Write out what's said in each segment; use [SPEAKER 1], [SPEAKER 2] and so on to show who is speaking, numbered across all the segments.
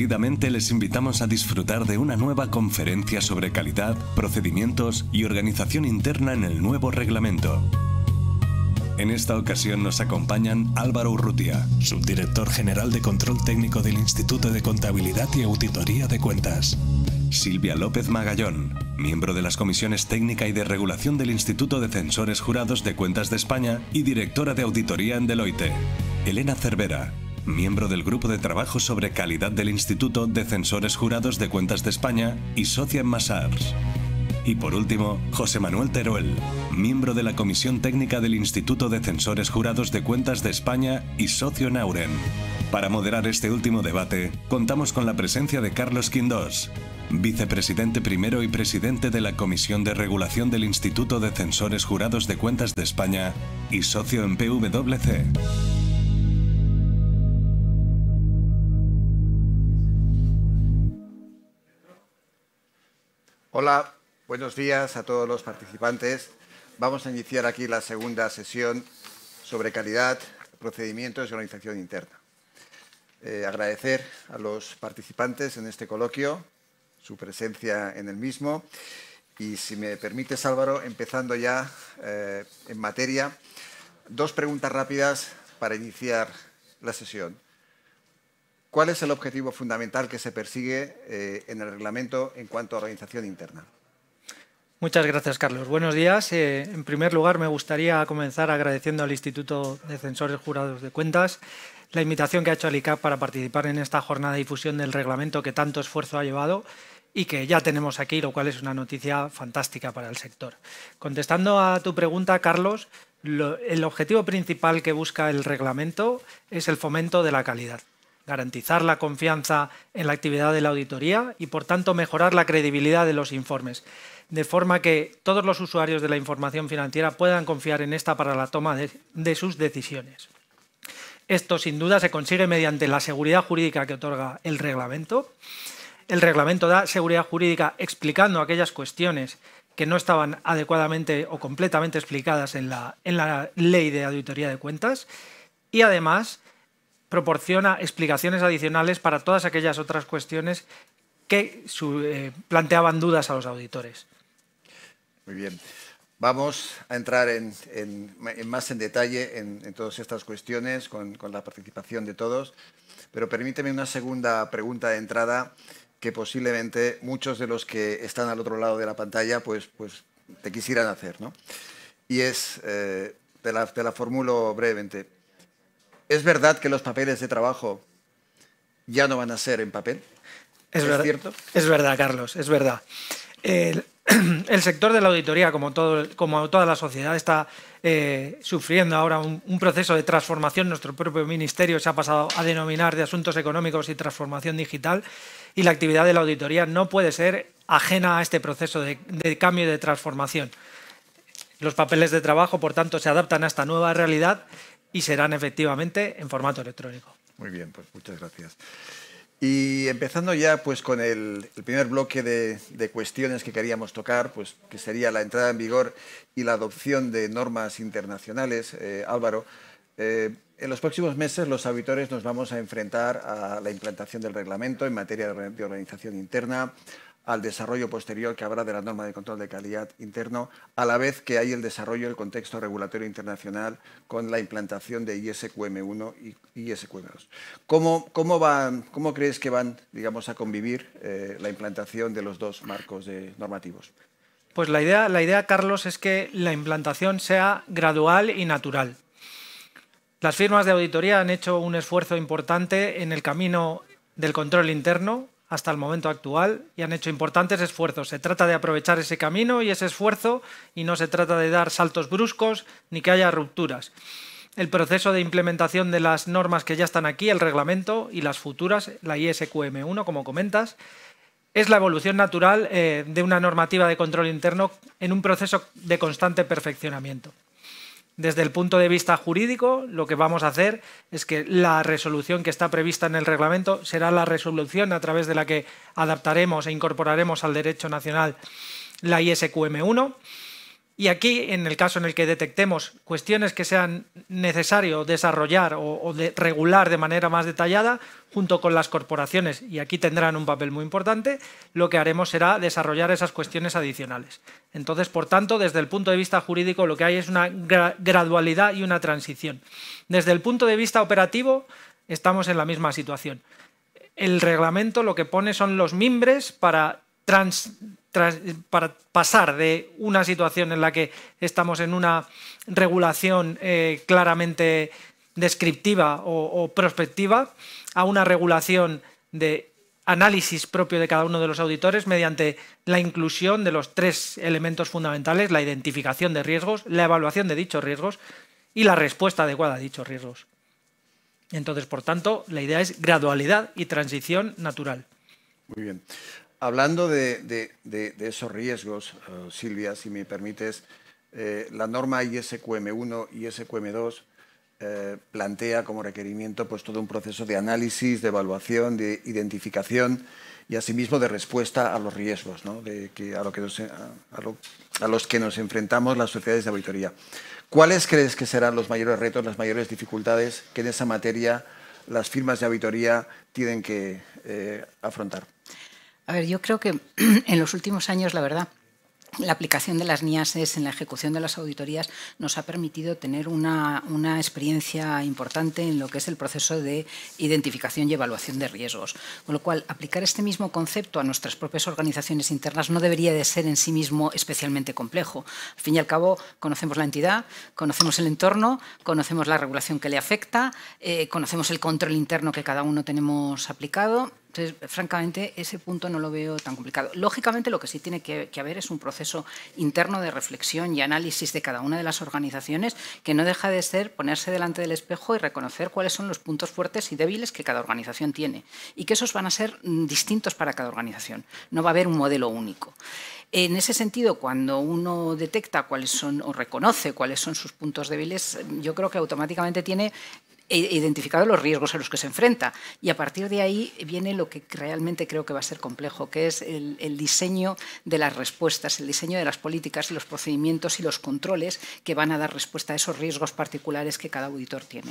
[SPEAKER 1] Seguidamente les invitamos a disfrutar de una nueva conferencia sobre calidad, procedimientos y organización interna en el nuevo reglamento. En esta ocasión nos acompañan Álvaro Urrutia, subdirector general de control técnico del Instituto de Contabilidad y Auditoría de Cuentas. Silvia López Magallón, miembro de las comisiones técnica y de regulación del Instituto de Censores Jurados de Cuentas de España y directora de auditoría en Deloitte. Elena Cervera, miembro del Grupo de Trabajo sobre Calidad del Instituto de Censores Jurados de Cuentas de España y socio en Massars. Y por último, José Manuel Teruel, miembro de la Comisión Técnica del Instituto de Censores Jurados de Cuentas de España y socio en Auren. Para moderar este último debate, contamos con la presencia de Carlos Quindós, vicepresidente primero y presidente de la Comisión de Regulación del Instituto de Censores Jurados de Cuentas de España y socio en PwC.
[SPEAKER 2] Hola, buenos días a todos los participantes. Vamos a iniciar aquí la segunda sesión sobre calidad, procedimientos y organización interna. Eh, agradecer a los participantes en este coloquio su presencia en el mismo. Y si me permite, Álvaro, empezando ya eh, en materia, dos preguntas rápidas para iniciar la sesión. ¿Cuál es el objetivo fundamental que se persigue eh, en el reglamento en cuanto a organización interna?
[SPEAKER 3] Muchas gracias, Carlos. Buenos días. Eh, en primer lugar, me gustaría comenzar agradeciendo al Instituto de Censores Jurados de Cuentas la invitación que ha hecho al para participar en esta jornada de difusión del reglamento que tanto esfuerzo ha llevado y que ya tenemos aquí, lo cual es una noticia fantástica para el sector. Contestando a tu pregunta, Carlos, el objetivo principal que busca el reglamento es el fomento de la calidad garantizar la confianza en la actividad de la auditoría y, por tanto, mejorar la credibilidad de los informes, de forma que todos los usuarios de la información financiera puedan confiar en esta para la toma de, sus decisiones. Esto, sin duda, se consigue mediante la seguridad jurídica que otorga el reglamento. El reglamento da seguridad jurídica explicando aquellas cuestiones que no estaban adecuadamente o completamente explicadas en la, en la ley de auditoría de cuentas y además proporciona explicaciones adicionales para todas aquellas otras cuestiones que eh, planteaban dudas a los auditores.
[SPEAKER 2] Muy bien. Vamos a entrar en, más en detalle en, todas estas cuestiones con, la participación de todos, pero permíteme una segunda pregunta de entrada que posiblemente muchos de los que están al otro lado de la pantalla pues, pues te quisieran hacer. Y es, eh, te la formulo brevemente, ¿Es verdad que los papeles de trabajo ya no van a ser en papel? ¿Es, verdad, cierto?
[SPEAKER 3] Es verdad, Carlos, es verdad. El, sector de la auditoría, como, toda la sociedad, está eh, sufriendo ahora un, proceso de transformación. Nuestro propio ministerio se ha pasado a denominar de asuntos económicos y transformación digital y la actividad de la auditoría no puede ser ajena a este proceso de, de cambio y de transformación. Los papeles de trabajo, por tanto, se adaptan a esta nueva realidad y serán efectivamente en formato electrónico.
[SPEAKER 2] Muy bien, pues muchas gracias. Y empezando ya pues con el, primer bloque de, cuestiones que queríamos tocar, pues que sería la entrada en vigor y la adopción de normas internacionales, eh, Álvaro. Eh, en los próximos meses los auditores nos vamos a enfrentar a la implantación del reglamento en materia de organización interna, al desarrollo posterior que habrá de la norma de control de calidad interno, a la vez que hay el desarrollo del contexto regulatorio internacional con la implantación de ISQM1 y ISQM2. ¿Cómo, van, cómo crees que van digamos, a convivir eh, la implantación de los dos marcos normativos?
[SPEAKER 3] Pues la idea, la idea, Carlos, es que la implantación sea gradual y natural. Las firmas de auditoría han hecho un esfuerzo importante en el camino del control interno, hasta el momento actual y han hecho importantes esfuerzos. Se trata de aprovechar ese camino y ese esfuerzo y no se trata de dar saltos bruscos ni que haya rupturas. El proceso de implementación de las normas que ya están aquí, el reglamento y las futuras, la ISQM1, como comentas, es la evolución natural eh, de una normativa de control interno en un proceso de constante perfeccionamiento. Desde el punto de vista jurídico, lo que vamos a hacer es que la resolución que está prevista en el reglamento será la resolución a través de la que adaptaremos e incorporaremos al derecho nacional la ISQM1. Y aquí, en el caso en el que detectemos cuestiones que sean necesario desarrollar o, regular de manera más detallada, junto con las corporaciones, y aquí tendrán un papel muy importante, lo que haremos será desarrollar esas cuestiones adicionales. Entonces, por tanto, desde el punto de vista jurídico, lo que hay es una gradualidad y una transición. Desde el punto de vista operativo, estamos en la misma situación. El reglamento lo que pone son los mimbres para trans eh, para pasar de una situación en la que estamos en una regulación eh, claramente descriptiva o prospectiva a una regulación de análisis propio de cada uno de los auditores mediante la inclusión de los tres elementos fundamentales, la identificación de riesgos, la evaluación de dichos riesgos y la respuesta adecuada a dichos riesgos. Entonces, por tanto, la idea es gradualidad y transición natural.
[SPEAKER 2] Muy bien. Hablando de, esos riesgos, eh, Silvia, si me permites, eh, la norma ISQM1 y ISQM2 eh, plantea como requerimiento pues, todo un proceso de análisis, de evaluación, de identificación y asimismo de respuesta a los riesgos a, los que nos enfrentamos las sociedades de auditoría. ¿Cuáles crees que serán los mayores retos, las mayores dificultades que en esa materia las firmas de auditoría tienen que afrontar?
[SPEAKER 4] A ver, yo creo que en los últimos años, la verdad, la aplicación de las NIASES en la ejecución de las auditorías nos ha permitido tener una, experiencia importante en lo que es el proceso de identificación y evaluación de riesgos. Con lo cual, aplicar este mismo concepto a nuestras propias organizaciones internas no debería de ser en sí mismo especialmente complejo. Al fin y al cabo, conocemos la entidad, conocemos el entorno, conocemos la regulación que le afecta, eh, conocemos el control interno que cada uno tenemos aplicado entonces, francamente, ese punto no lo veo tan complicado. Lógicamente, lo que sí tiene que, que, haber es un proceso interno de reflexión y análisis de cada una de las organizaciones que no deja de ser ponerse delante del espejo y reconocer cuáles son los puntos fuertes y débiles que cada organización tiene y que esos van a ser mm, distintos para cada organización. No va a haber un modelo único. En ese sentido, cuando uno detecta cuáles son o reconoce cuáles son sus puntos débiles, yo creo que automáticamente tiene e identificado los riesgos a los que se enfrenta. Y a partir de ahí viene lo que realmente creo que va a ser complejo, que es el, diseño de las respuestas, el diseño de las políticas los procedimientos y los controles que van a dar respuesta a esos riesgos particulares que cada auditor tiene.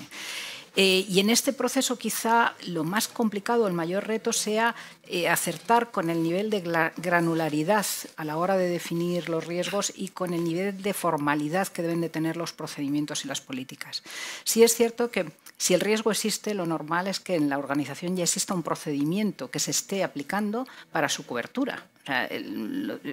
[SPEAKER 4] Eh, y en este proceso quizá lo más complicado, el mayor reto sea eh, acertar con el nivel de granularidad a la hora de definir los riesgos y con el nivel de formalidad que deben de tener los procedimientos y las políticas. Sí es cierto que si el riesgo existe, lo normal es que en la organización ya exista un procedimiento que se esté aplicando para su cobertura.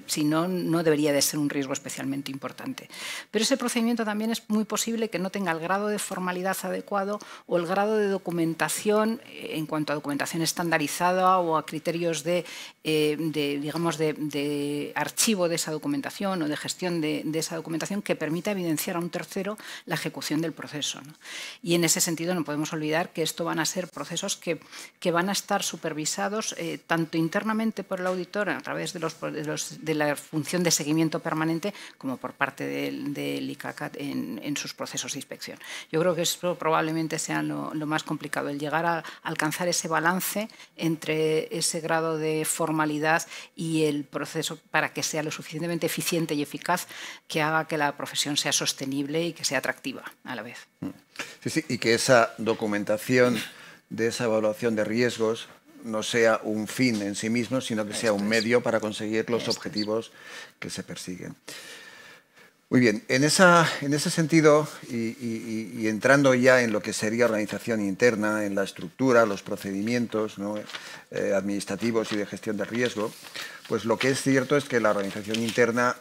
[SPEAKER 4] si no, no debería de ser un riesgo especialmente importante. Pero ese procedimiento también es muy posible que no tenga el grado de formalidad adecuado o el grado de documentación eh, en cuanto a documentación estandarizada o a criterios de, eh, digamos, de, archivo de esa documentación o de gestión de, esa documentación que permita evidenciar a un tercero la ejecución del proceso. Y en ese sentido no podemos olvidar que esto van a ser procesos que, que van a estar supervisados eh, tanto internamente por el auditor a través de, los, de, la función de seguimiento permanente como por parte del, ICACAT en, en sus procesos de inspección. Yo creo que esto probablemente sea lo, más complicado, el llegar a alcanzar ese balance entre ese grado de formalidad y el proceso para que sea lo suficientemente eficiente y eficaz que haga que la profesión sea sostenible y que sea atractiva a la vez. Mm.
[SPEAKER 2] y que esa documentación de esa evaluación de riesgos no sea un fin en sí mismo, sino que sea un medio para conseguir los objetivos que se persiguen. Muy bien, en, esa, en ese sentido y, entrando ya en lo que sería organización interna, en la estructura, los procedimientos eh, administrativos y de gestión de riesgo, pues lo que es cierto es que la organización interna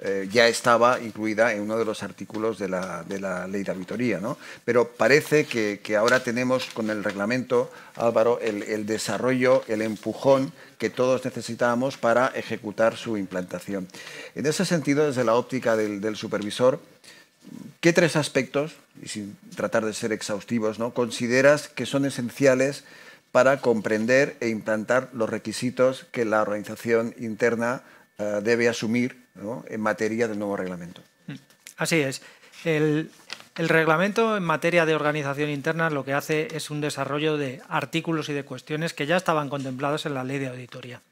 [SPEAKER 2] eh, ya estaba incluida en uno de los artículos de la, ley de auditoría. Pero parece que, ahora tenemos con el reglamento, Álvaro, el, desarrollo, el empujón que todos necesitábamos para ejecutar su implantación. En ese sentido, desde la óptica del, del supervisor, ¿Qué tres aspectos, y sin tratar de ser exhaustivos, consideras que son esenciales para comprender e implantar los requisitos que la organización interna eh, debe asumir en materia del nuevo reglamento. Mm.
[SPEAKER 3] Así es. El, el reglamento en materia de organización interna lo que hace es un desarrollo de artículos y de cuestiones que ya estaban contemplados en la ley de auditoría.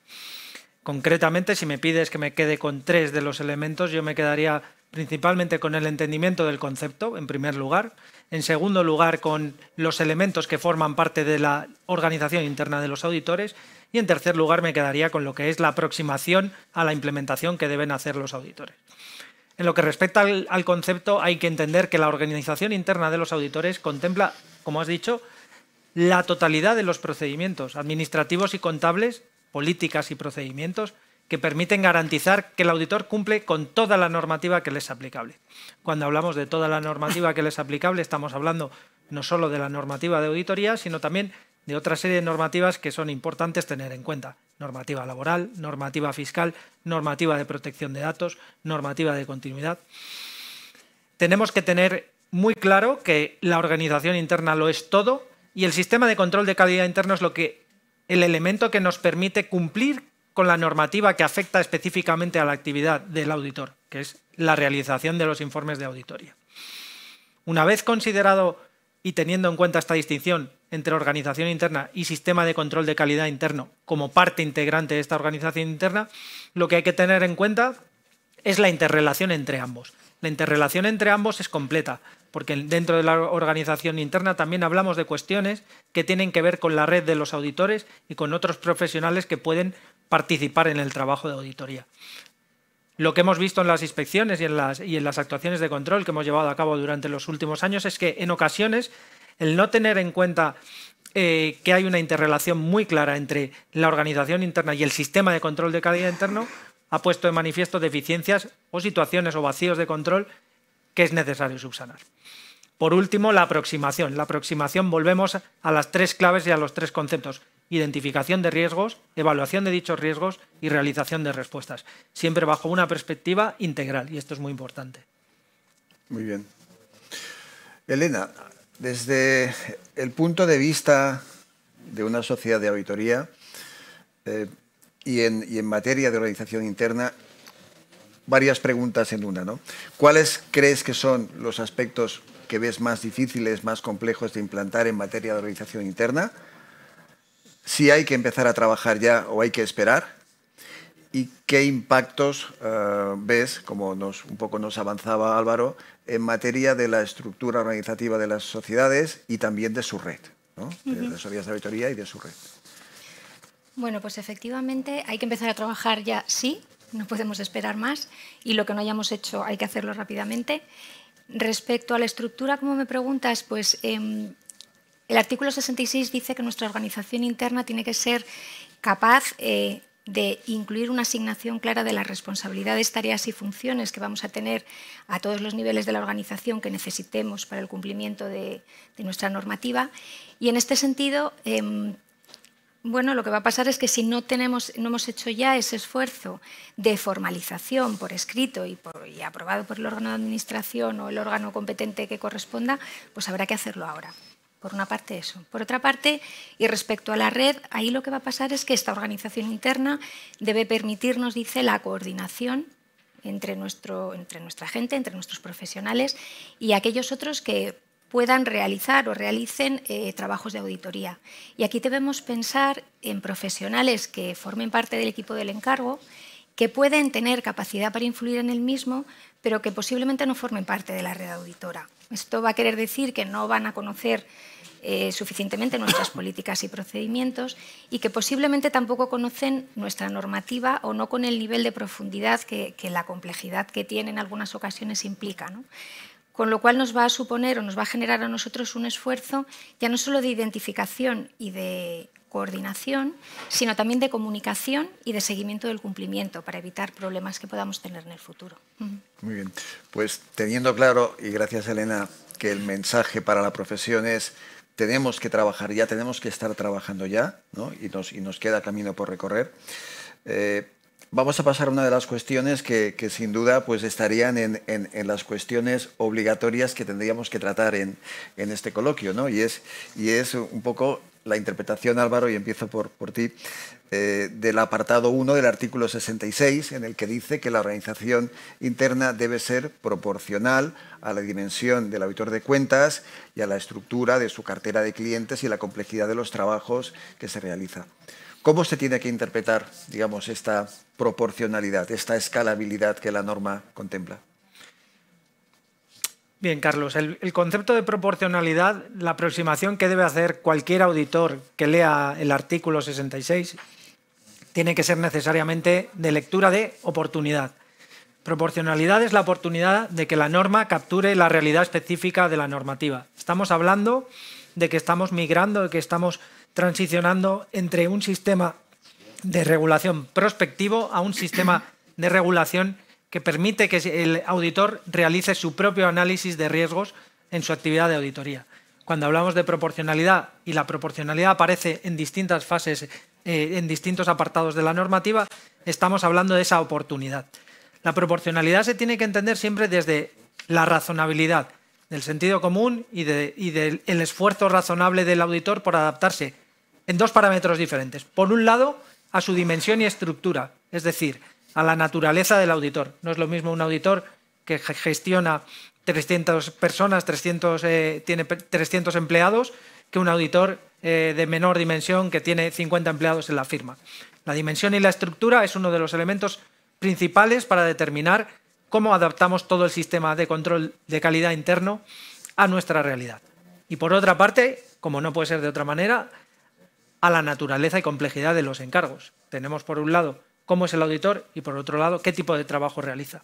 [SPEAKER 3] Concretamente, si me pides que me quede con tres de los elementos, yo me quedaría principalmente con el entendimiento del concepto, en primer lugar. En segundo lugar, con los elementos que forman parte de la organización interna de los auditores. Y en tercer lugar me quedaría con lo que es la aproximación a la implementación que deben hacer los auditores. En lo que respecta al, concepto, hay que entender que la organización interna de los auditores contempla, como has dicho, la totalidad de los procedimientos administrativos y contables, políticas y procedimientos que permiten garantizar que el auditor cumple con toda la normativa que le es aplicable. Cuando hablamos de toda la normativa que le es aplicable, estamos hablando no solo de la normativa de auditoría, sino también de otra serie de normativas que son importantes tener en cuenta. Normativa laboral, normativa fiscal, normativa de protección de datos, normativa de continuidad. Tenemos que tener muy claro que la organización interna lo es todo y el sistema de control de calidad interno es lo que, el elemento que nos permite cumplir con la normativa que afecta específicamente a la actividad del auditor, que es la realización de los informes de auditoría. Una vez considerado y teniendo en cuenta esta distinción entre organización interna y sistema de control de calidad interno como parte integrante de esta organización interna, lo que hay que tener en cuenta es la interrelación entre ambos. La interrelación entre ambos es completa, porque dentro de la organización interna también hablamos de cuestiones que tienen que ver con la red de los auditores y con otros profesionales que pueden participar en el trabajo de auditoría. Lo que hemos visto en las inspecciones y en las, actuaciones de control que hemos llevado a cabo durante los últimos años es que en ocasiones el no tener en cuenta eh, que hay una interrelación muy clara entre la organización interna y el sistema de control de calidad interno, ha puesto de manifiesto deficiencias o situaciones o vacíos de control que es necesario subsanar. Por último, la aproximación. La aproximación, volvemos a las tres claves y a los tres conceptos. Identificación de riesgos, evaluación de dichos riesgos y realización de respuestas. Siempre bajo una perspectiva integral y esto es muy importante.
[SPEAKER 2] Muy bien. Elena, desde el punto de vista de una sociedad de auditoría eh, y, en, materia de organización interna, varias preguntas en una. ¿no? ¿Cuáles crees que son los aspectos que ves más difíciles, más complejos de implantar en materia de organización interna? ¿Si hay que empezar a trabajar ya o hay que esperar? y qué impactos eh, ves, como nos, un poco nos avanzaba Álvaro, en materia de la estructura organizativa de las sociedades y también de su red, de las sociedades de auditoría y de su red.
[SPEAKER 5] Bueno, pues efectivamente hay que empezar a trabajar ya, sí, no podemos esperar más y lo que no hayamos hecho hay que hacerlo rápidamente. Respecto a la estructura, como me preguntas, pues em, el artículo 66 dice que nuestra organización interna tiene que ser capaz... Eh, de incluir una asignación clara de las responsabilidades, tareas y funciones que vamos a tener a todos los niveles de la organización que necesitemos para el cumplimiento de, nuestra normativa. Y en este sentido, em, bueno, lo que va a pasar es que si no, tenemos, no hemos hecho ya ese esfuerzo de formalización por escrito y, y aprobado por el órgano de administración o el órgano competente que corresponda, pues habrá que hacerlo ahora. Por una parte eso. Por otra parte, y respecto a la red, ahí lo que va a pasar es que esta organización interna debe permitirnos, dice, la coordinación entre, nuestro, entre nuestra gente, entre nuestros profesionales y aquellos otros que puedan realizar o realicen eh, trabajos de auditoría. Y aquí debemos pensar en profesionales que formen parte del equipo del encargo, que pueden tener capacidad para influir en el mismo, pero que posiblemente no formen parte de la red auditora. Esto va a querer decir que no van a conocer eh, suficientemente nuestras políticas y procedimientos y que posiblemente tampoco conocen nuestra normativa o no con el nivel de profundidad que, la complejidad que tiene en algunas ocasiones implica. con lo cual nos va a suponer o nos va a generar a nosotros un esfuerzo ya no solo de identificación y de coordinación, sino también de comunicación y de seguimiento del cumplimiento para evitar problemas que podamos tener en el futuro.
[SPEAKER 2] Muy bien, pues teniendo claro, y gracias Elena, que el mensaje para la profesión es tenemos que trabajar ya, tenemos que estar trabajando ya, ¿no? y, nos, y nos queda camino por recorrer. Eh, vamos a pasar a una de las cuestiones que, sin duda pues estarían en, las cuestiones obligatorias que tendríamos que tratar en, este coloquio, ¿no? y, es, y es un poco la interpretación, Álvaro, y empiezo por, ti, eh, del apartado 1 del artículo 66, en el que dice que la organización interna debe ser proporcional a la dimensión del auditor de cuentas y a la estructura de su cartera de clientes y la complejidad de los trabajos que se realiza. ¿Cómo se tiene que interpretar, digamos, esta proporcionalidad, esta escalabilidad que la norma contempla?
[SPEAKER 3] Bien, Carlos, el, concepto de proporcionalidad, la aproximación que debe hacer cualquier auditor que lea el artículo 66, tiene que ser necesariamente de lectura de oportunidad. Proporcionalidad es la oportunidad de que la norma capture la realidad específica de la normativa. Estamos hablando de que estamos migrando, de que estamos transicionando entre un sistema de regulación prospectivo a un sistema de regulación que permite que el auditor realice su propio análisis de riesgos en su actividad de auditoría. Cuando hablamos de proporcionalidad y la proporcionalidad aparece en distintas fases, eh, en distintos apartados de la normativa, estamos hablando de esa oportunidad. La proporcionalidad se tiene que entender siempre desde la razonabilidad, del sentido común y, del esfuerzo razonable del auditor por adaptarse en dos parámetros diferentes. Por un lado, a su dimensión y estructura, es decir, a la naturaleza del auditor. No es lo mismo un auditor que gestiona 300 personas, eh, tiene 300 empleados, que un auditor eh, de menor dimensión que tiene 50 empleados en la firma. La dimensión y la estructura es uno de los elementos principales para determinar cómo adaptamos todo el sistema de control de calidad interno a nuestra realidad. Y por otra parte, como no puede ser de otra manera, a la naturaleza y complejidad de los encargos. Tenemos por un lado cómo es el auditor y por otro lado qué tipo de trabajo realiza.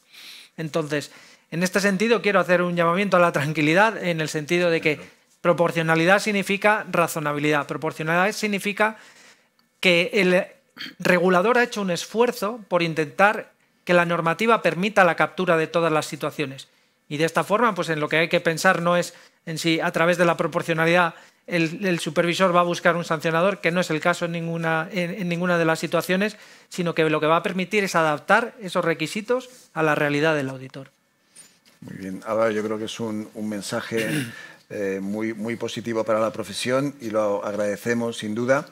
[SPEAKER 3] Entonces, en este sentido quiero hacer un llamamiento a la tranquilidad en el sentido de que proporcionalidad significa razonabilidad, proporcionalidad significa que el regulador ha hecho un esfuerzo por intentar que la normativa permita la captura de todas las situaciones. Y de esta forma, pues en lo que hay que pensar no es en si a través de la proporcionalidad el, supervisor va a buscar un sancionador, que no es el caso en ninguna, en, ninguna de las situaciones, sino que lo que va a permitir es adaptar esos requisitos a la realidad del auditor.
[SPEAKER 2] Muy bien, ahora yo creo que es un, mensaje eh, muy, muy positivo para la profesión y lo agradecemos sin duda.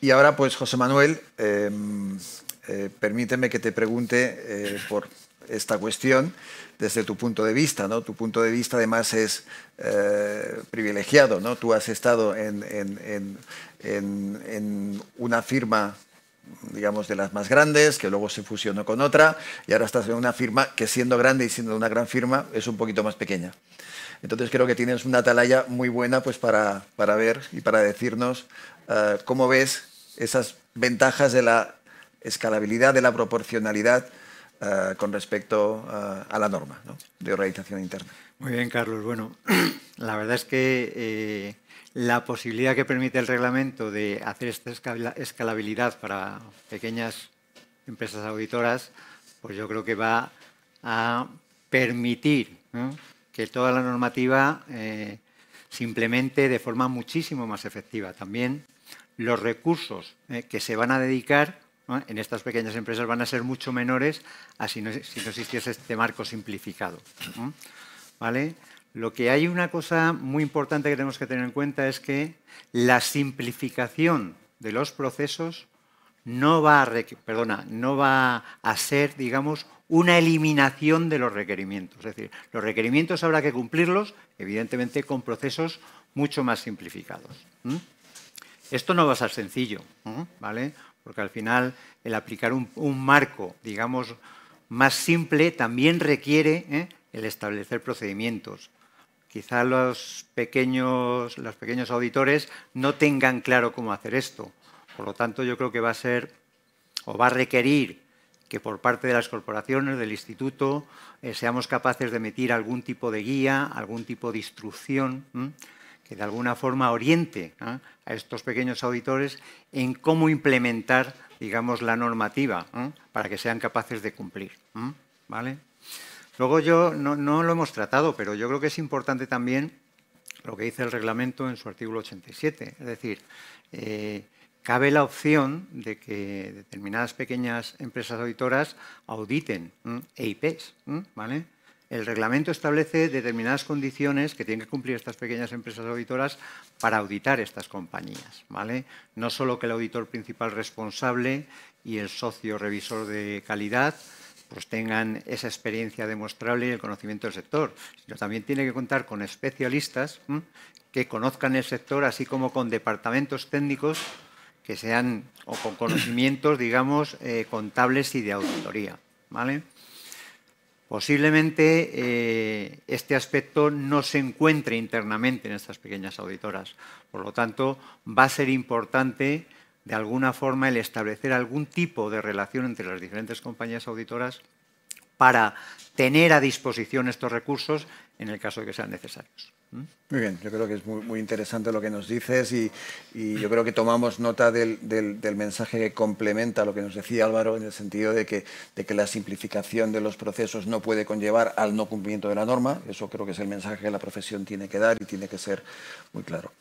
[SPEAKER 2] Y ahora pues José Manuel, em, eh, permíteme que te pregunte eh, por esta cuestión desde tu punto de vista, ¿no? Tu punto de vista además es eh, privilegiado, ¿no? Tú has estado en, una firma digamos, de las más grandes, que luego se fusionó con otra, y ahora estás en una firma que siendo grande y siendo una gran firma es un poquito más pequeña. Entonces creo que tienes una atalaya muy buena pues, para, ver y para decirnos eh, cómo ves esas ventajas de la escalabilidad, de la proporcionalidad eh, con respecto eh, a la norma de organización interna.
[SPEAKER 6] Muy bien, Carlos. Bueno, la verdad es que eh, la posibilidad que permite el reglamento de hacer esta escalabilidad para pequeñas empresas auditoras, pues yo creo que va a permitir que toda la normativa eh, se de forma muchísimo más efectiva. También los recursos que se van a dedicar en estas pequeñas empresas van a ser mucho menores a si no, existiese este marco simplificado. ¿Vale? Lo que hay una cosa muy importante que tenemos que tener en cuenta es que la simplificación de los procesos no va a, perdona, no va a ser, digamos, una eliminación de los requerimientos. Es decir, los requerimientos habrá que cumplirlos, evidentemente, con procesos mucho más simplificados. Esto no va a ser sencillo, ¿vale? porque al final el aplicar un, marco, digamos, más simple también requiere ¿eh? el establecer procedimientos. Quizá los pequeños, los pequeños auditores no tengan claro cómo hacer esto. Por lo tanto, yo creo que va a ser o va a requerir que por parte de las corporaciones, del instituto, eh, seamos capaces de emitir algún tipo de guía, algún tipo de instrucción que de alguna forma oriente a estos pequeños auditores en cómo implementar, digamos, la normativa para que sean capaces de cumplir. ¿Vale? Luego yo, no, lo hemos tratado, pero yo creo que es importante también lo que dice el reglamento en su artículo 87, es decir, eh, cabe la opción de que determinadas pequeñas empresas auditoras auditen EIPs, ¿vale? El reglamento establece determinadas condiciones que tienen que cumplir estas pequeñas empresas auditoras para auditar estas compañías. ¿vale? No solo que el auditor principal responsable y el socio revisor de calidad pues tengan esa experiencia demostrable y el conocimiento del sector, sino también tiene que contar con especialistas que conozcan el sector, así como con departamentos técnicos que sean o con conocimientos, digamos, eh, contables y de auditoría. ¿vale? Posiblemente eh, este aspecto no se encuentre internamente en estas pequeñas auditoras. Por lo tanto, va a ser importante, de alguna forma, el establecer algún tipo de relación entre las diferentes compañías auditoras para tener a disposición estos recursos en el caso de que sean necesarios.
[SPEAKER 2] ¿Mm? Muy bien, yo creo que es muy, interesante lo que nos dices y, yo creo que tomamos nota del, mensaje que complementa lo que nos decía Álvaro en el sentido de que, la simplificación de los procesos no puede conllevar al no cumplimiento de la norma. Eso creo que es el mensaje que la profesión tiene que dar y tiene que ser muy claro.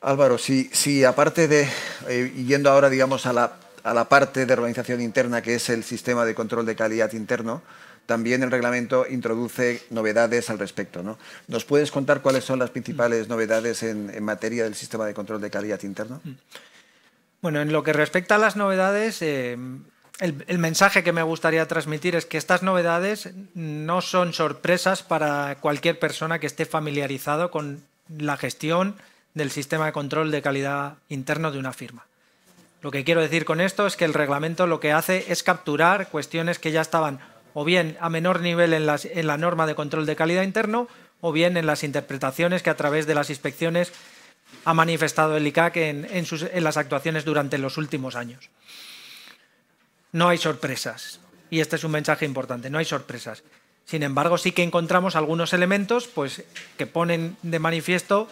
[SPEAKER 2] Álvaro, si, aparte de, eh, yendo ahora digamos a la a la parte de organización interna, que es el sistema de control de calidad interno, también el reglamento introduce novedades al respecto. ¿Nos puedes contar cuáles son las principales mm. novedades en, materia del sistema de control de calidad interno? Mm.
[SPEAKER 3] Bueno, en lo que respecta a las novedades, eh, el, el, mensaje que me gustaría transmitir es que estas novedades no son sorpresas para cualquier persona que esté familiarizado con la gestión del sistema de control de calidad interno de una firma. Lo que quiero decir con esto es que el reglamento lo que hace es capturar cuestiones que ya estaban o bien a menor nivel en, la norma de control de calidad interno o bien en las interpretaciones que a través de las inspecciones ha manifestado el ICAC en, las actuaciones durante los últimos años. No hay sorpresas, y este es un mensaje importante, no hay sorpresas. Sin embargo, sí que encontramos algunos elementos pues, que ponen de manifiesto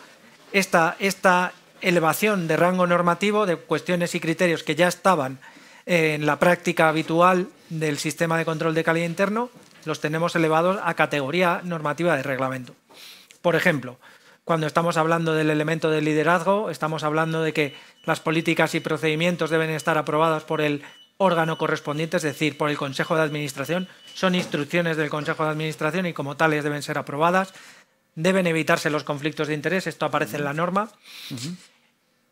[SPEAKER 3] esta, esta elevación de rango normativo de cuestiones y criterios que ya estaban en la práctica habitual del sistema de control de calidad interno, los tenemos elevados a categoría normativa de reglamento. Por ejemplo, cuando estamos hablando del elemento de liderazgo, estamos hablando de que las políticas y procedimientos deben estar aprobadas por el órgano correspondiente, es decir, por el Consejo de Administración. Son instrucciones del Consejo de Administración y como tales deben ser aprobadas. Deben evitarse los conflictos de interés, esto aparece en la norma.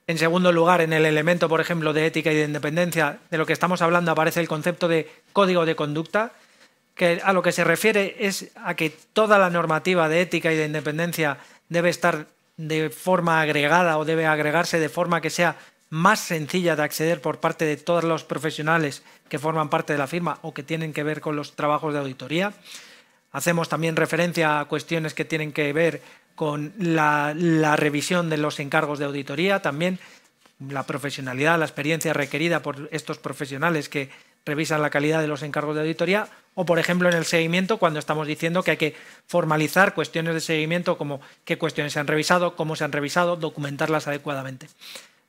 [SPEAKER 3] En segundo lugar, en el elemento, por ejemplo, de ética y de independencia, de lo que estamos hablando aparece el concepto de código de conducta, que a lo que se refiere es a que toda la normativa de ética y de independencia debe estar de forma agregada o debe agregarse de forma que sea más sencilla de acceder por parte de todos los profesionales que forman parte de la firma o que tienen que ver con los trabajos de auditoría. Hacemos también referencia a cuestiones que tienen que ver con la, revisión de los encargos de auditoría, también la profesionalidad, la experiencia requerida por estos profesionales que revisan la calidad de los encargos de auditoría, o por ejemplo en el seguimiento, cuando estamos diciendo que hay que formalizar cuestiones de seguimiento como qué cuestiones se han revisado, cómo se han revisado, documentarlas adecuadamente.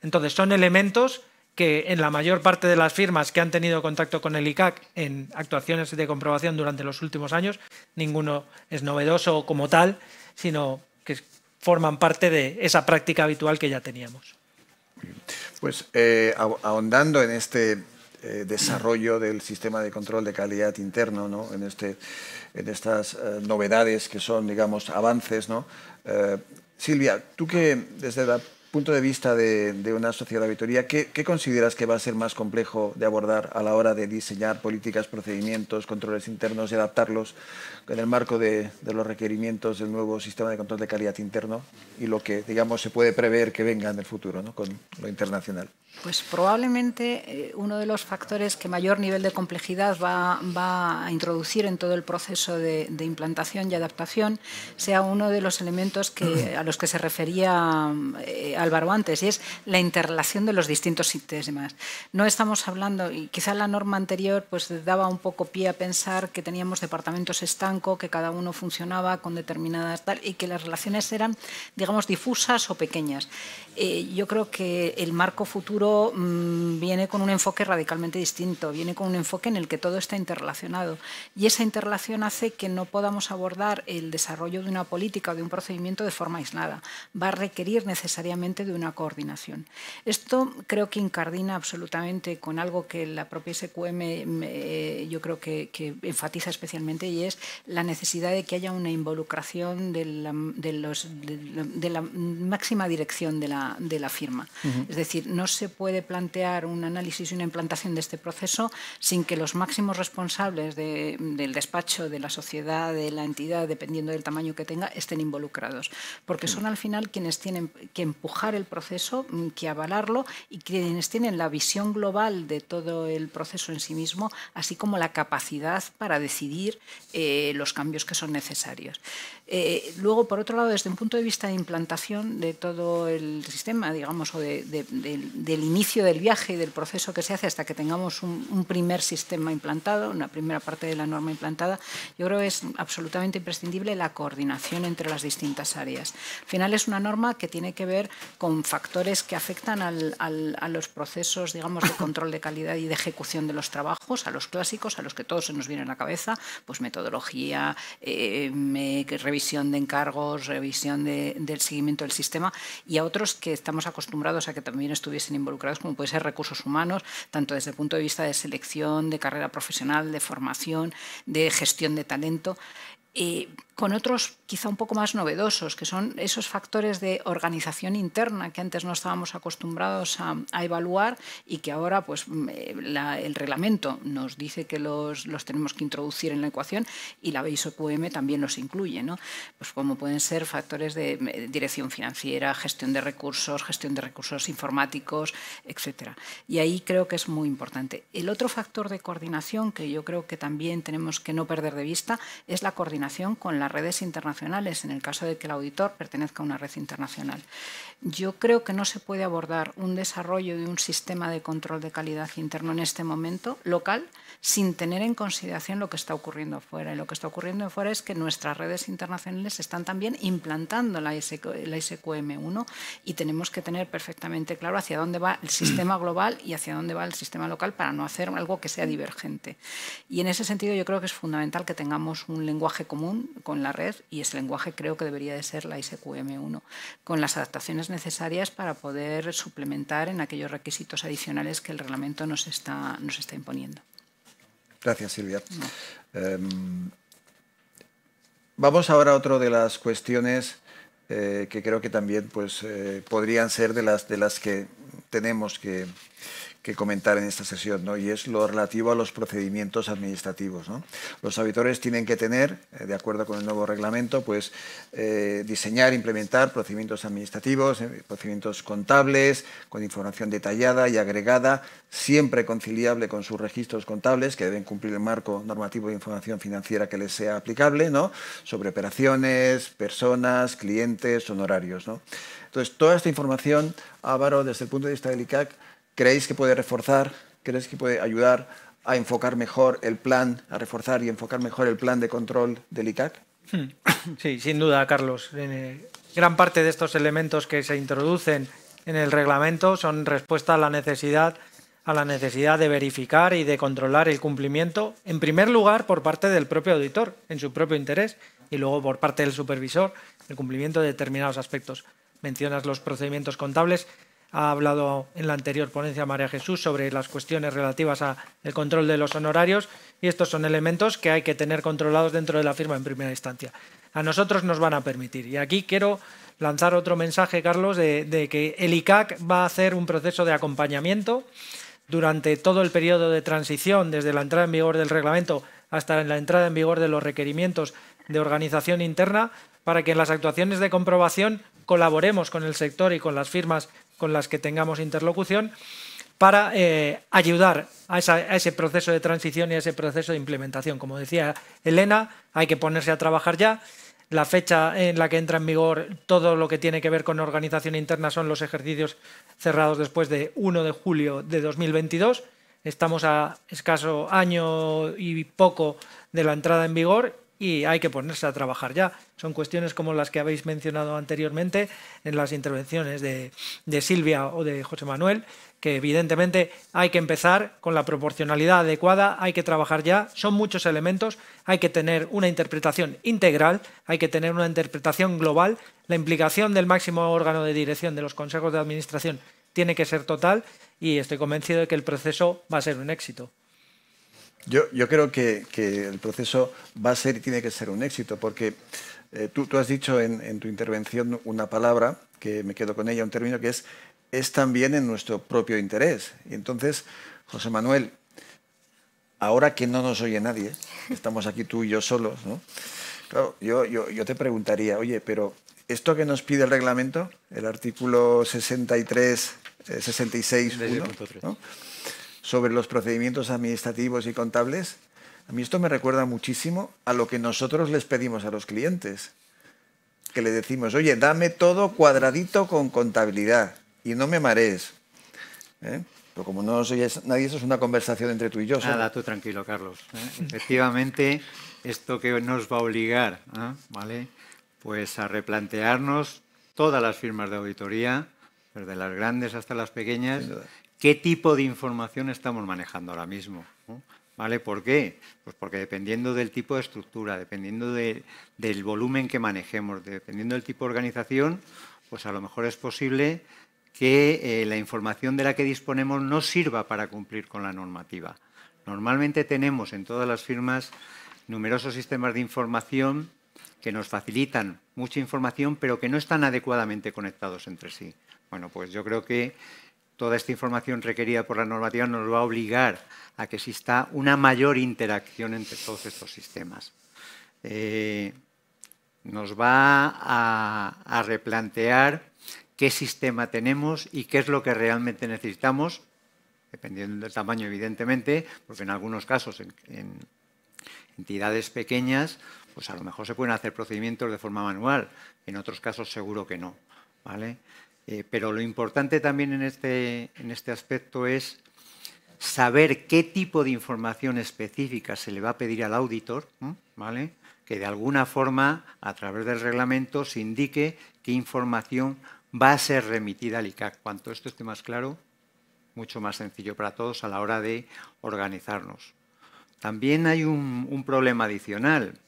[SPEAKER 3] Entonces, son elementos que en la mayor parte de las firmas que han tenido contacto con el ICAC en actuaciones de comprobación durante los últimos años, ninguno es novedoso como tal, sino que forman parte de esa práctica habitual que ya teníamos.
[SPEAKER 2] Pues eh, ahondando en este eh, desarrollo del sistema de control de calidad interno, en, este, en estas eh, novedades que son, digamos, avances, ¿no? Silvia, tú que desde la punto de vista de, una sociedad de auditoría, ¿qué, consideras que va a ser más complejo de abordar a la hora de diseñar políticas, procedimientos, controles internos y adaptarlos en el marco de, los requerimientos del nuevo sistema de control de calidad interno y lo que, digamos, se puede prever que venga en el futuro ¿no? con lo internacional?
[SPEAKER 4] Pues probablemente eh, uno de los factores que mayor nivel de complejidad va, a introducir en todo el proceso de, implantación y adaptación sea uno de los elementos que, a los que se refería eh, Álvaro antes, y es la interrelación de los distintos sistemas. No estamos hablando, y quizá la norma anterior pues daba un poco pie a pensar que teníamos departamentos estanco, que cada uno funcionaba con determinadas tal, y que las relaciones eran, digamos, difusas o pequeñas. Eh, yo creo que el marco futuro mm, viene con un enfoque radicalmente distinto, viene con un enfoque en el que todo está interrelacionado. Y esa interrelación hace que no podamos abordar el desarrollo de una política o de un procedimiento de forma aislada. Va a requerir necesariamente de una coordinación. Esto creo que incardina absolutamente con algo que la propia SQM eh, yo creo que, enfatiza especialmente y es la necesidad de que haya una involucración de la, los, de, la máxima dirección de la, firma. Es decir, no se puede plantear un análisis y una implantación de este proceso sin que los máximos responsables del despacho, de la sociedad, de la entidad, dependiendo del tamaño que tenga, estén involucrados, porque son al final quienes tienen que empujar el proceso mm, que avalarlo y quienes tienen la visión global de todo el proceso en sí mismo, así como la capacidad para decidir eh, los cambios que son necesarios. Eh, luego, por otro lado, desde un punto de vista de implantación de todo el sistema, digamos, o del inicio del viaje y del proceso que se hace hasta que tengamos un, un primer sistema implantado, una primera parte de la norma implantada, yo creo que es absolutamente imprescindible la coordinación entre las distintas áreas. Al final es una norma que tiene que ver con factores que afectan al, a los procesos, digamos, de control de calidad y de ejecución de los trabajos, a los clásicos, a los que todos se nos vienen a la cabeza, pues metodología, eh, em, eh, revisión de encargos, revisión del seguimiento del sistema, y a otros que estamos acostumbrados a que también estuviesen involucrados, como puede ser recursos humanos, tanto desde el punto de vista de selección, de carrera profesional, de formación, de gestión de talento. Eh, con otros quizá un poco más novedosos, que son esos factores de organización interna que antes no estábamos acostumbrados a, evaluar y que ahora pues, mm, eh, el reglamento nos dice que los, los, tenemos que introducir en la ecuación y la BISOQM también los incluye, ¿no? pues como pueden ser factores de eh, dirección financiera, gestión de recursos, gestión de recursos informáticos, etc. Y ahí creo que es muy importante. El otro factor de coordinación que yo creo que también tenemos que no perder de vista es la coordinación con la redes internacionales, en el caso de que el auditor pertenezca a una red internacional. Yo creo que no se puede abordar un desarrollo de un sistema de control de calidad interno en este momento local sin tener en consideración lo que está ocurriendo afuera. Y lo que está ocurriendo afuera es que nuestras redes internacionales están también implantando la, la SQM1 y tenemos que tener perfectamente claro hacia dónde va el sistema global y hacia dónde va el sistema local para no hacer algo que sea divergente. Y en ese sentido yo creo que es fundamental que tengamos un lenguaje común con en la red y ese lenguaje creo que debería de ser la ISQM1, con las adaptaciones necesarias para poder suplementar en aquellos requisitos adicionales que el reglamento nos está, nos está imponiendo.
[SPEAKER 2] Gracias, Silvia. Em, vamos ahora a otra de las cuestiones eh, que creo que también pues, eh, podrían ser de las, de las que tenemos que, que comentar en esta sesión, ¿no? y es lo relativo a los procedimientos administrativos. Los auditores tienen que tener, eh, de acuerdo con el nuevo reglamento, pues eh, diseñar, implementar procedimientos administrativos, eh, procedimientos contables, con información detallada y agregada, siempre conciliable con sus registros contables, que deben cumplir el marco normativo de información financiera que les sea aplicable, ¿no? sobre operaciones, personas, clientes, honorarios. Entonces, toda esta información, Ávaro, desde el punto de vista del ICAC, ¿Creéis que puede reforzar? ¿Creéis que puede ayudar a enfocar mejor el plan, a reforzar y enfocar mejor el plan de control del ICAC?
[SPEAKER 6] Hmm.
[SPEAKER 3] Sí, sin duda, Carlos. Eh, gran parte de estos elementos que se introducen en el reglamento son respuesta a la necesidad a la necesidad de verificar y de controlar el cumplimiento, en primer lugar por parte del propio auditor, en su propio interés, y luego por parte del supervisor, el cumplimiento de determinados aspectos. Mencionas los procedimientos contables ha hablado en la anterior ponencia María Jesús sobre las cuestiones relativas al control de los honorarios y estos son elementos que hay que tener controlados dentro de la firma en primera instancia. A nosotros nos van a permitir. Y aquí quiero lanzar otro mensaje, Carlos, de, que el ICAC va a hacer un proceso de acompañamiento durante todo el periodo de transición, desde la entrada en vigor del reglamento hasta la entrada en vigor de los requerimientos de organización interna, para que en las actuaciones de comprobación colaboremos con el sector y con las firmas con las que tengamos interlocución para eh, ayudar a, ese proceso de transición y a ese proceso de implementación. Como decía Elena, hay que ponerse a trabajar ya. La fecha en la que entra en vigor todo lo que tiene que ver con organización interna son los ejercicios cerrados después de 1 de julio de 2022. Estamos a escaso año y poco de la entrada en vigor y hay que ponerse a trabajar ya. Son cuestiones como las que habéis mencionado anteriormente en las intervenciones de, Silvia o de José Manuel, que evidentemente hay que empezar con la proporcionalidad adecuada, hay que trabajar ya, son muchos elementos, hay que tener una interpretación integral, hay que tener una interpretación global, la implicación del máximo órgano de dirección de los consejos de administración tiene que ser total y estoy convencido de que el proceso va a ser un éxito.
[SPEAKER 2] Yo, creo que, el proceso va a ser y tiene que ser un éxito, porque eh, tú, has dicho en, tu intervención una palabra, que me quedo con ella, un término que es, es también en nuestro propio interés. Y entonces, José Manuel, ahora que no nos oye nadie, estamos aquí tú y yo solos, ¿no? yo, te preguntaría, oye, pero esto que nos pide el reglamento, el artículo 63, 66, eh, ¿no? sobre los procedimientos administrativos y contables, a mí esto me recuerda muchísimo a lo que nosotros les pedimos a los clientes, que le decimos, oye, dame todo cuadradito con contabilidad y no me marees. ¿Eh? Pero como no soy nadie, eso es una conversación entre tú y yo. ¿sabes? Nada,
[SPEAKER 6] tú tranquilo, Carlos. ¿eh? Efectivamente, esto que nos va a obligar ¿eh? ¿Vale? pues a replantearnos todas las firmas de auditoría, desde las grandes hasta las pequeñas, qué tipo de información estamos manejando ahora mismo. ¿Vale? ¿Por qué? Pues porque dependiendo del tipo de estructura, dependiendo del volumen que manejemos, dependiendo del tipo de organización, pues a lo mejor es posible que eh, la información de la que disponemos no sirva para cumplir con la normativa. Normalmente tenemos en todas las firmas numerosos sistemas de información que nos facilitan mucha información, pero que no están adecuadamente conectados entre sí. Bueno, pues yo creo que toda esta información requerida por la normativa nos va a obligar a que exista una mayor interacción entre todos estos sistemas. Eh, nos va a, replantear qué sistema tenemos y qué es lo que realmente necesitamos, dependiendo del tamaño, evidentemente, porque en algunos casos, en, entidades pequeñas, pues a lo mejor se pueden hacer procedimientos de forma manual, en otros casos seguro que no. ¿vale? Eh, pero lo importante también este, en este, aspecto es saber qué tipo de información específica se le va a pedir al auditor, ¿vale? que de alguna forma, a través del reglamento, se indique qué información va a ser remitida al ICAC. Cuanto esto esté más claro, mucho más sencillo para todos a la hora de organizarnos. También hay un, problema adicional,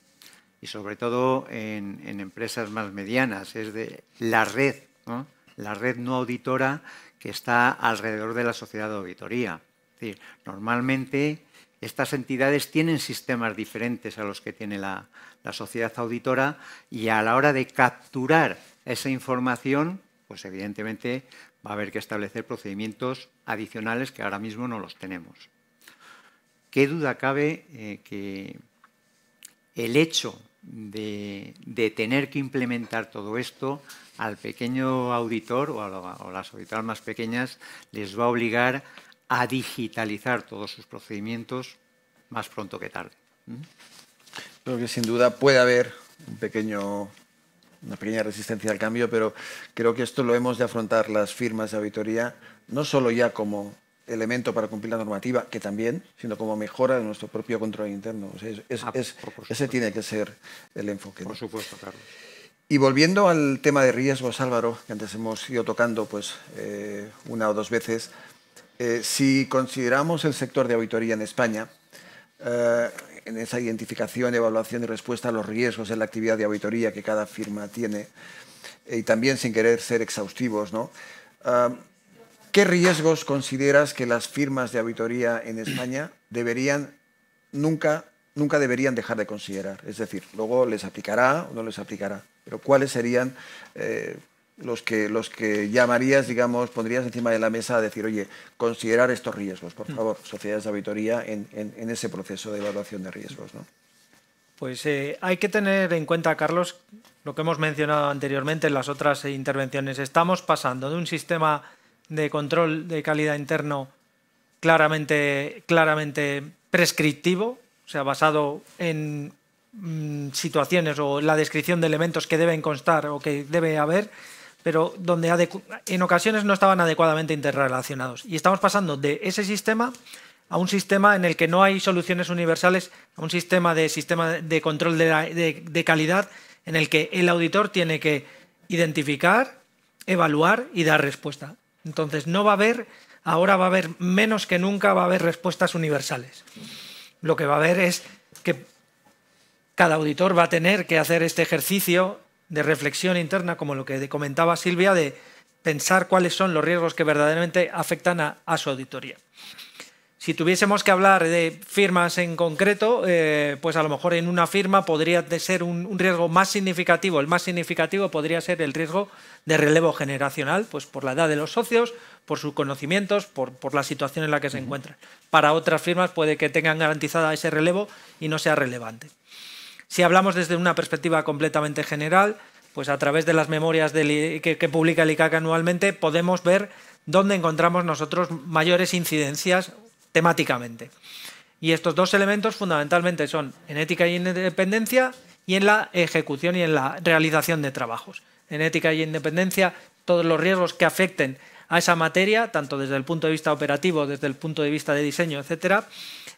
[SPEAKER 6] y sobre todo en, empresas más medianas, es de la red la red no auditora que está alrededor de la sociedad de auditoría. Es decir, normalmente estas entidades tienen sistemas diferentes a los que tiene la, sociedad auditora y a la hora de capturar esa información, pues evidentemente va a haber que establecer procedimientos adicionales que ahora mismo no los tenemos. ¿Qué duda cabe eh, que el hecho de, tener que implementar todo esto al pequeño auditor o a, las auditoras más pequeñas les va a obligar a digitalizar todos sus procedimientos
[SPEAKER 2] más pronto que tarde. ¿Mm? Creo que sin duda puede haber una pequeña resistencia al cambio, pero creo que esto lo hemos de afrontar las firmas de auditoría, no solo ya como elemento para cumplir la normativa, que también, sino como mejora de nuestro propio control interno. Ah, ese tiene que ser el enfoque. Por supuesto, Carlos. Y volviendo al tema de riesgos, Álvaro, que antes hemos ido tocando pues, eh, una o dos veces, eh, si consideramos el sector de auditoría en España, eh, en esa identificación, evaluación y respuesta a los riesgos en la actividad de auditoría que cada firma tiene, y también sin querer ser exhaustivos, ¿no? Ah, ¿Qué riesgos consideras que las firmas de auditoría en España deberían nunca, nunca deberían dejar de considerar? Es decir, luego les aplicará o no les aplicará. Pero ¿cuáles serían eh, los, que, los que llamarías, digamos, pondrías encima de la mesa a decir, oye, considerar estos riesgos, por mm. favor, sociedades de auditoría en, ese proceso de evaluación de riesgos?
[SPEAKER 3] Pues eh, hay que tener en cuenta, Carlos, lo que hemos mencionado anteriormente en las otras intervenciones. Estamos pasando de un sistema de control de calidad interno claramente, prescriptivo, o sea, basado en mm, situaciones o la descripción de elementos que deben constar o que debe haber, pero donde en ocasiones no estaban adecuadamente interrelacionados. Y estamos pasando de ese sistema a un sistema en el que no hay soluciones universales, a un sistema de sistema de control de calidad en el que el auditor tiene que identificar, evaluar y dar respuesta. Entonces no va a haber, ahora va a haber menos que nunca, va a haber respuestas universales. Lo que va a haber es que cada auditor va a tener que hacer este ejercicio de reflexión interna, como lo que comentaba Silvia, de pensar cuáles son los riesgos que verdaderamente afectan a, su auditoría. Si tuviésemos que hablar de firmas en concreto, eh, pues a lo mejor en una firma podría ser un, riesgo más significativo. El más significativo podría ser el riesgo de relevo generacional, pues por la edad de los socios, por sus conocimientos, por, por la situación en la que se encuentran. Para otras firmas puede que tengan garantizada ese relevo y no sea relevante. Si hablamos desde una perspectiva completamente general, pues a través de las memorias que, que publica el ICAC anualmente podemos ver dónde encontramos nosotros mayores incidencias temáticamente. Y estos dos elementos fundamentalmente son en ética y independencia y en la ejecución y en la realización de trabajos. En ética y independencia, todos los riesgos que afecten a esa materia, tanto desde el punto de vista operativo, desde el punto de vista de diseño, etcétera,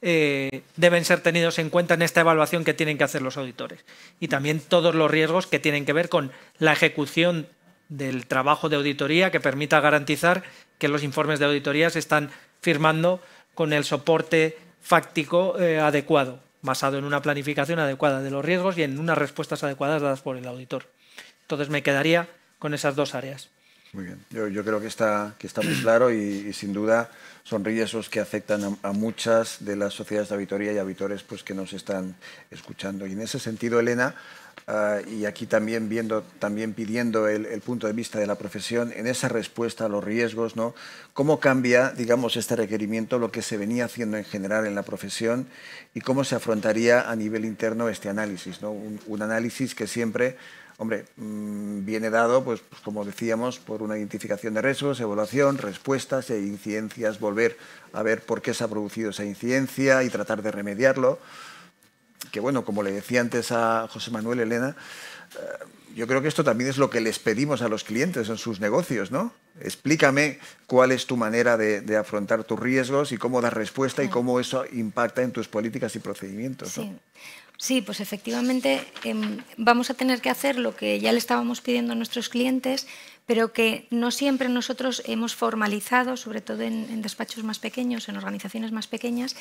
[SPEAKER 3] eh, deben ser tenidos en cuenta en esta evaluación que tienen que hacer los auditores. Y también todos los riesgos que tienen que ver con la ejecución del trabajo de auditoría que permita garantizar que los informes de auditoría se están firmando con el soporte fáctico eh, adecuado, basado en una planificación adecuada de los riesgos y en unas respuestas adecuadas dadas por el auditor. Entonces me quedaría con esas dos áreas.
[SPEAKER 2] Muy bien, yo, creo que está, muy claro y, sin duda son riesgos que afectan a, muchas de las sociedades de auditoría y auditores pues, que nos están escuchando. Y en ese sentido, Elena, Ah, y aquí también viendo, también pidiendo el, punto de vista de la profesión en esa respuesta a los riesgos, ¿no? ¿Cómo cambia, digamos, este requerimiento lo que se venía haciendo en general en la profesión y cómo se afrontaría a nivel interno este análisis, un, análisis que siempre hombre, mm, viene dado, pues, pues, como decíamos, por una identificación de riesgos, evaluación, respuestas e incidencias, volver a ver por qué se ha producido esa incidencia y tratar de remediarlo que bueno, como le decía antes a José Manuel Elena, eh, yo creo que esto también es lo que les pedimos a los clientes en sus negocios, ¿no? Explícame cuál es tu manera de, afrontar tus riesgos y cómo das respuesta y cómo eso impacta en tus políticas y procedimientos. Sí.
[SPEAKER 5] Sí, pues efectivamente em, vamos a tener que hacer lo que ya le estábamos pidiendo a nuestros clientes, pero que no siempre nosotros hemos formalizado, sobre todo en despachos más pequeños, en organizaciones más pequeñas,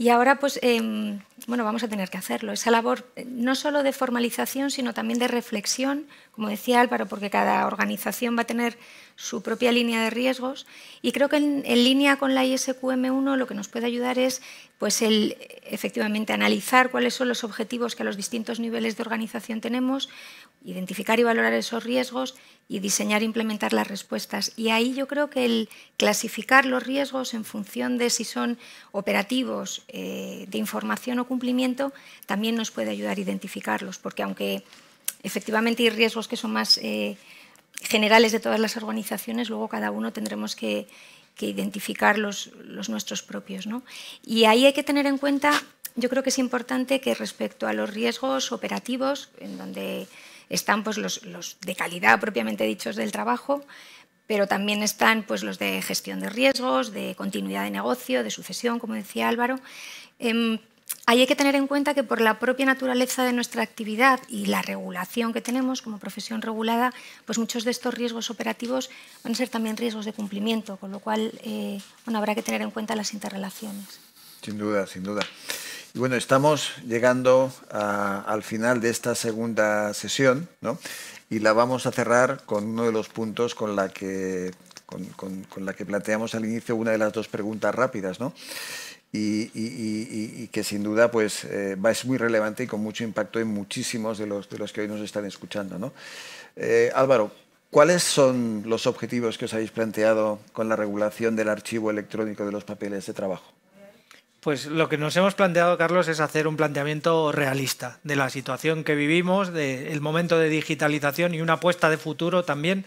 [SPEAKER 5] y ahora, pues, em, bueno, vamos a tener que hacerlo. Esa labor eh, no solo de formalización, sino también de reflexión, como decía Álvaro, porque cada organización va a tener su propia línea de riesgos. Y creo que en, línea con la ISQM1 lo que nos puede ayudar es, pues, el efectivamente analizar cuáles son los objetivos que a los distintos niveles de organización tenemos, identificar y valorar esos riesgos y diseñar e implementar las respuestas. Y ahí yo creo que el clasificar los riesgos en función de si son operativos, eh, de información o cumplimiento, también nos puede ayudar a identificarlos, porque aunque efectivamente hay riesgos que son más eh, generales de todas las organizaciones, luego cada uno tendremos que, identificar los, los, nuestros propios. ¿no? Y ahí hay que tener en cuenta, yo creo que es importante que respecto a los riesgos operativos, en donde están pues, los, de calidad propiamente dichos del trabajo, pero también están pues, los de gestión de riesgos, de continuidad de negocio, de sucesión, como decía Álvaro. Em, ahí hay que tener en cuenta que por la propia naturaleza de nuestra actividad y la regulación que tenemos como profesión regulada, pues muchos de estos riesgos operativos van a ser también riesgos de cumplimiento, con lo cual eh, habrá que tener en cuenta las interrelaciones.
[SPEAKER 2] Sin duda, sin duda bueno, estamos llegando ah, al final de esta segunda sesión, Y la vamos a cerrar con uno de los puntos con la que, planteamos al inicio una de las dos preguntas rápidas, Y, que sin duda pues, eh, es muy relevante y con mucho impacto en muchísimos de los, que hoy nos están escuchando. Eh, Álvaro, ¿cuáles son los objetivos que os habéis planteado con la regulación del archivo electrónico de los papeles de trabajo?
[SPEAKER 3] Pues lo que nos hemos planteado, Carlos, es hacer un planteamiento realista de la situación que vivimos, del momento de digitalización y una apuesta de futuro también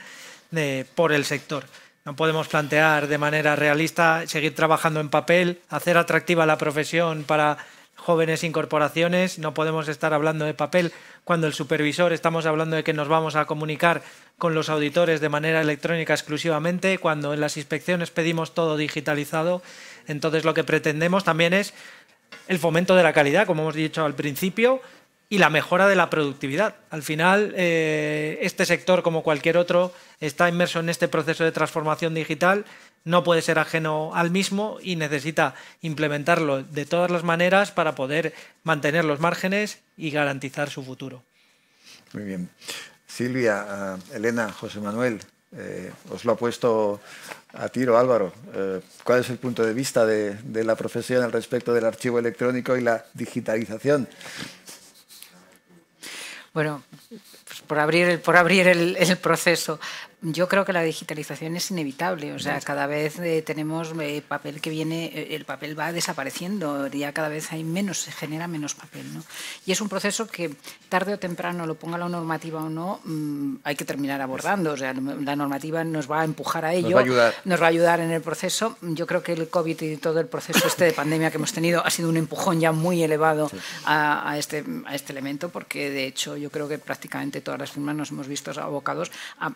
[SPEAKER 3] eh, por el sector. No podemos plantear de manera realista seguir trabajando en papel, hacer atractiva la profesión para jóvenes incorporaciones, no podemos estar hablando de papel cuando el supervisor estamos hablando de que nos vamos a comunicar con los auditores de manera electrónica exclusivamente, cuando en las inspecciones pedimos todo digitalizado. Entonces lo que pretendemos también es el fomento de la calidad, como hemos dicho al principio, y la mejora de la productividad. Al final, eh, este sector, como cualquier otro, está inmerso en este proceso de transformación digital, no puede ser ajeno al mismo y necesita implementarlo de todas las maneras para poder mantener los márgenes y garantizar su futuro.
[SPEAKER 2] Muy bien. Silvia, eh, Elena, José Manuel, eh, os lo ha puesto a tiro Álvaro. ¿Cuál es el punto de vista de la profesión al respecto del archivo electrónico y la digitalización?
[SPEAKER 4] bueno, pues por abrir, por abrir el, el proceso. Yo creo que la digitalización es inevitable, o sea, cada vez eh, tenemos eh, papel que viene, eh, el papel va desapareciendo, ya cada vez hay menos, se genera menos papel, ¿no? Y es un proceso que tarde o temprano, lo ponga la normativa o no, mm, hay que terminar abordando, o sea, la normativa nos va a empujar a ello, nos va a ayudar, en el proceso. Yo creo que el COVID y todo el proceso este de pandemia que hemos tenido ha sido un empujón ya muy elevado a, este, este elemento, porque de hecho yo creo que prácticamente todas las firmas nos hemos visto abocados a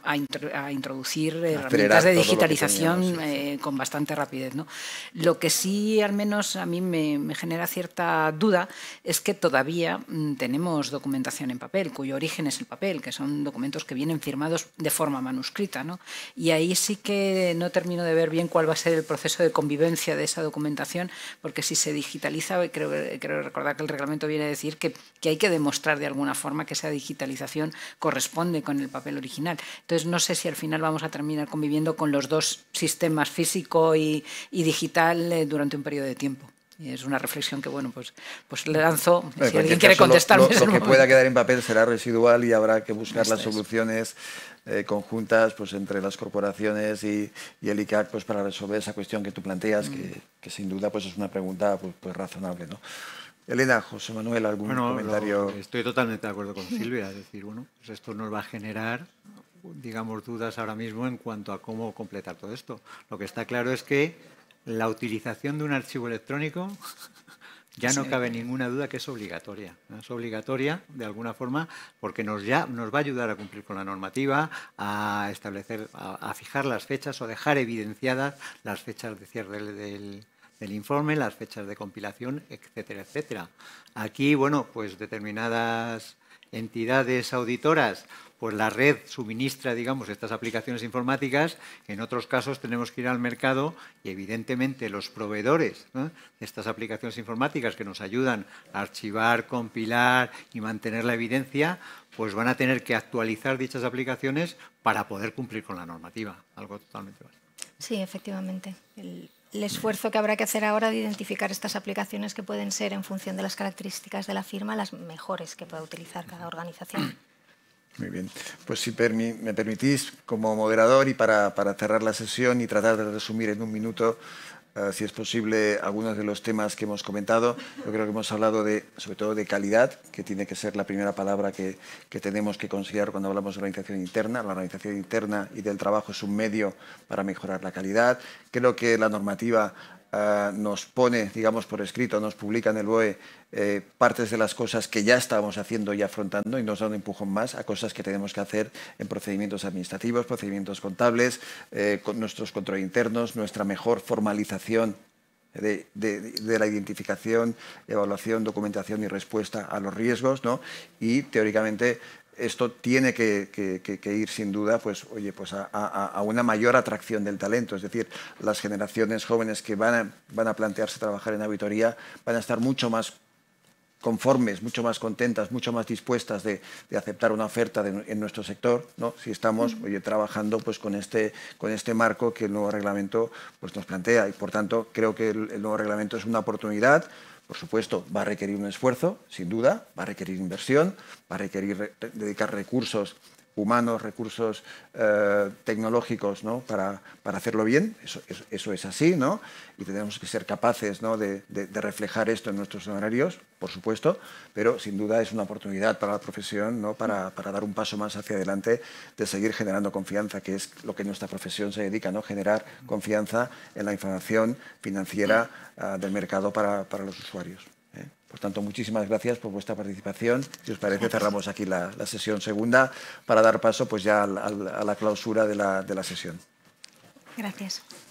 [SPEAKER 4] a introducir herramientas de digitalización eh, con bastante rapidez. ¿no? Lo que sí, al menos a mí me, genera cierta duda, es que todavía mm, tenemos documentación en papel, cuyo origen es el papel, que son documentos que vienen firmados de forma manuscrita. ¿no? Y ahí sí que no termino de ver bien cuál va a ser el proceso de convivencia de esa documentación, porque si se digitaliza, creo, creo recordar que el reglamento viene a decir que hay que demostrar de alguna forma que esa digitalización corresponde con el papel original. Entonces, no sé si al final vamos a terminar conviviendo con los dos sistemas físico y, digital eh, durante un periodo de tiempo. es una reflexión que, bueno, pues, pues le lanzo. Eh, si alguien quiere contestar Lo, que pueda
[SPEAKER 2] quedar en papel será residual y habrá que buscar las soluciones eh, conjuntas pues, entre las corporaciones y, el ICAC pues, para resolver esa cuestión que tú planteas, que, mm. sin duda pues, es una pregunta pues, pues razonable. ¿no? Elena, José Manuel, ¿algún comentario?
[SPEAKER 6] estoy totalmente de acuerdo con Silvia. Es decir, bueno, pues esto nos va a generar digamos, dudas ahora mismo en cuanto a cómo completar todo esto. Lo que está claro es que la utilización de un archivo electrónico ya no cabe ninguna duda que es obligatoria. Es obligatoria, de alguna forma, porque nos, ya, nos va a ayudar a cumplir con la normativa, a establecer, a, fijar las fechas o dejar evidenciadas las fechas de cierre del, del informe, las fechas de compilación, etcétera, etcétera. Aquí, bueno, pues determinadas entidades auditoras pues la red suministra, digamos, estas aplicaciones informáticas. En otros casos tenemos que ir al mercado y, evidentemente, los proveedores de estas aplicaciones informáticas que nos ayudan a archivar, compilar y mantener la evidencia, pues van a tener que actualizar dichas aplicaciones para poder cumplir con la normativa. Algo totalmente
[SPEAKER 5] Sí, efectivamente. el esfuerzo que habrá que hacer ahora de identificar estas aplicaciones que pueden ser, en función de las características de la firma, las mejores que pueda utilizar cada organización.
[SPEAKER 2] Muy bien. Pues si me permitís, como moderador y para, cerrar la sesión y tratar de resumir en un minuto, eh, si es posible, algunos de los temas que hemos comentado. Yo creo que hemos hablado de, sobre todo de calidad, que tiene que ser la primera palabra que, que tenemos que considerar cuando hablamos de organización interna. La organización interna y del trabajo es un medio para mejorar la calidad. Creo que la normativa eh, nos pone, digamos, por escrito, nos publica en el BOE eh, partes de las cosas que ya estábamos haciendo y afrontando y nos da un empujón más a cosas que tenemos que hacer en procedimientos administrativos, procedimientos contables, eh, con nuestros controles internos, nuestra mejor formalización de, de, la identificación, evaluación, documentación y respuesta a los riesgos, ¿no? Y teóricamente esto tiene que, ir sin duda pues, oye, pues a, una mayor atracción del talento. Es decir, las generaciones jóvenes que van a, plantearse trabajar en auditoría van a estar mucho más conformes, mucho más contentas, mucho más dispuestas de, aceptar una oferta en nuestro sector, ¿no? si estamos trabajando pues, este, con, este, marco que el nuevo reglamento pues, nos plantea. Y por tanto, creo que el nuevo reglamento es una oportunidad por supuesto, va a requerir un esfuerzo, sin duda, va a requerir inversión, va a requerir dedicar recursos humanos, recursos eh, tecnológicos para, para, hacerlo bien, eso, es así, ¿no? y tenemos que ser capaces de, reflejar esto en nuestros horarios, por supuesto, pero sin duda es una oportunidad para la profesión para, dar un paso más hacia adelante, de seguir generando confianza, que es lo que nuestra profesión se dedica, ¿no? generar confianza en la información financiera mm. ah, del mercado para los usuarios. ¿eh? Por tanto, muchísimas gracias por vuestra participación. Si os parece, cerramos aquí la, sesión segunda para dar paso pues, ya a, la clausura de la sesión.
[SPEAKER 5] Gracias.